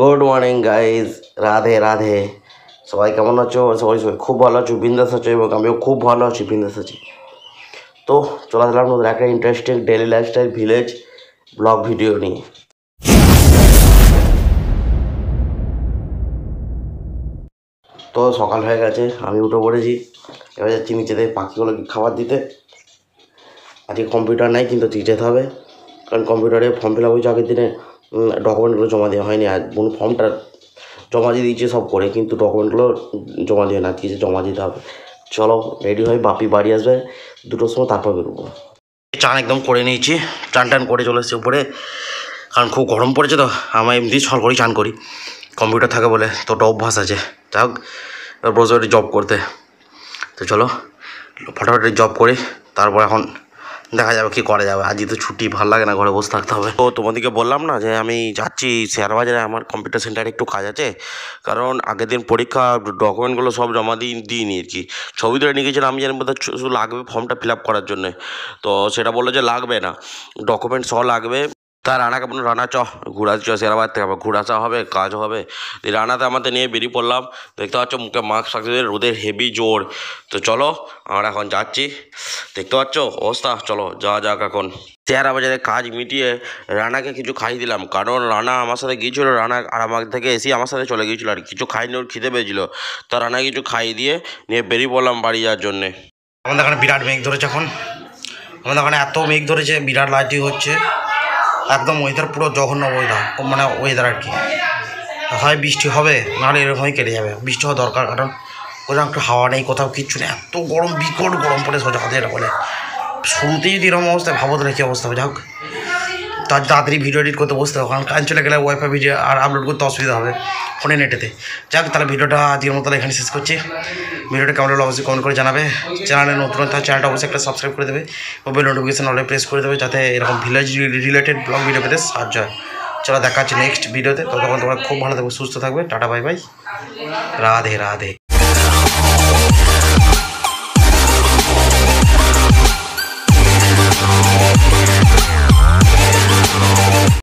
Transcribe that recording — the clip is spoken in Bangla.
good morning guys Radhe Radhe সবাই কেমন আছো সবাই সবাই খুব ভালো আছো বিন্দাস আছো এবং আমিও খুব ভালো আছি বিন্দাস আছি তো চলে গেলাম নতুন একটা interesting daily lifestyle village vlog video নিয়ে তো সকাল হয়ে গেছে আমি উঠে পড়েছি এবার যাচ্ছি নিচেতে পাখিগুলো খাবার দিতে আজকে কম্পিউটার নাই কিন্তু যেতে হবে কারণ কম্পিউটারে ফর্ম ফিল আপ হয়েছে আগের দিনে ডকুমেন্টগুলো জমা দেওয়া হয়নি আর কোনো ফর্মটা জমা দিয়ে দিয়েছে সব করে কিন্তু ডকুমেন্টগুলো জমা দিয়ে না কিছু জমা দিতে হবে চলো রেডি হয়ে বাপি বাড়ি আসবে দুটোর সময় তারপর বেরোবো চান একদম করে নিয়েছি চান টান করে চলে এসেছি উপরে কারণ খুব গরম পড়েছে তো আমার এমনি ছল করি চান করি কম্পিউটার থাকে বলে তো অভ্যাস আছে যাই হোক ব্রোজারে জব করতে তো চলো ফটোফটি জব করি তারপর এখন দেখা যাবে কি করা যাবে আজকে তো ছুটি ভালো লাগে না ঘরে বসে থাকতে হবে তো তোমাদেরকে বললাম না যে আমি যাচ্ছি শেয়ার বাজারে আমার কম্পিউটার সেন্টারে একটু কাজ আছে কারণ আগের দিন পরীক্ষা ডকুমেন্টগুলো সব জমা দিই দিইনি আর কি ছবি তুলে নিয়ে গেছিলাম আমি জানি শুধু লাগবে ফর্মটা ফিল আপ করার জন্য তো সেটা বললো যে লাগবে না ডকুমেন্ট সহ লাগবে তা রানাকে বলুন রানা চ ঘুরা চ সেরাবাদ থেকে আবার ঘুরাচা হবে কাজ হবে রানাতে আমাদের নিয়ে বেরিয়ে পড়লাম দেখতে পাচ্ছ মুখে মাস্ক থাকছে রোদের হেভি জোর তো চলো আমরা এখন যাচ্ছি দেখতে পাচ্ছ অবস্থা চলো যা যাক এখন তেয়ারা বাজারে কাজ মিটিয়ে রানাকে কিছু খাই দিলাম কারণ রানা আমার সাথে গিয়েছিল রানা আর আমার থেকে এসি আমার সাথে চলে গিয়েছিলো আর কিছু খাইনি ওর খিদে পেয়েছিল তা রানা কিছু খাই দিয়ে নিয়ে বেরিয়ে পড়লাম বাড়ি যাওয়ার জন্যে আমাদের এখানে বিরাট মেঘ ধরেছে এখন আমাদের এখানে এত মেঘ ধরেছে বিরাট লাইটি হচ্ছে একদম ওয়েদার পুরো জঘন্য ওয়েদার মানে ওয়েদার আর কি হয় বৃষ্টি হবে নাহলে এরকমই কেটে যাবে বৃষ্টি হওয়া দরকার কারণ কোথাও একটু হাওয়া নেই কোথাও কিচ্ছু নেই এত গরম বিকট গরম পড়ে সোজা হাতে এটা বলে শুরুতেই যদি এরকম অবস্থায় ভাবো তাহলে কী অবস্থা হবে যাই হোক তাড়াতাড়ি ভিডিও এডিট করতে বসতে হবে কারণ কাজ চলে গেলে ওয়াইফাই ভিডিও আর আপলোড করতে অসুবিধা হবে ফোনে নেটেতে যাক তাহলে ভিডিওটা আজকের মতো এখানে শেষ করছি ভিডিওটা কেমন হলো অবশ্যই কমেন্ট করে জানাবে চ্যানেলে নতুন তার চ্যানেলটা অবশ্যই একটা সাবস্ক্রাইব করে দেবে মোবাইল নোটিফিকেশান অলরেডি প্রেস করে দেবে যাতে এরকম ভিলেজ রিলেটেড ব্লগ ভিডিও পেতে সাহায্য হয় চলো দেখা হচ্ছে নেক্সট ভিডিওতে ততক্ষণ তোমরা খুব ভালো থাকবে সুস্থ থাকবে tata bye bye Radhe Radhe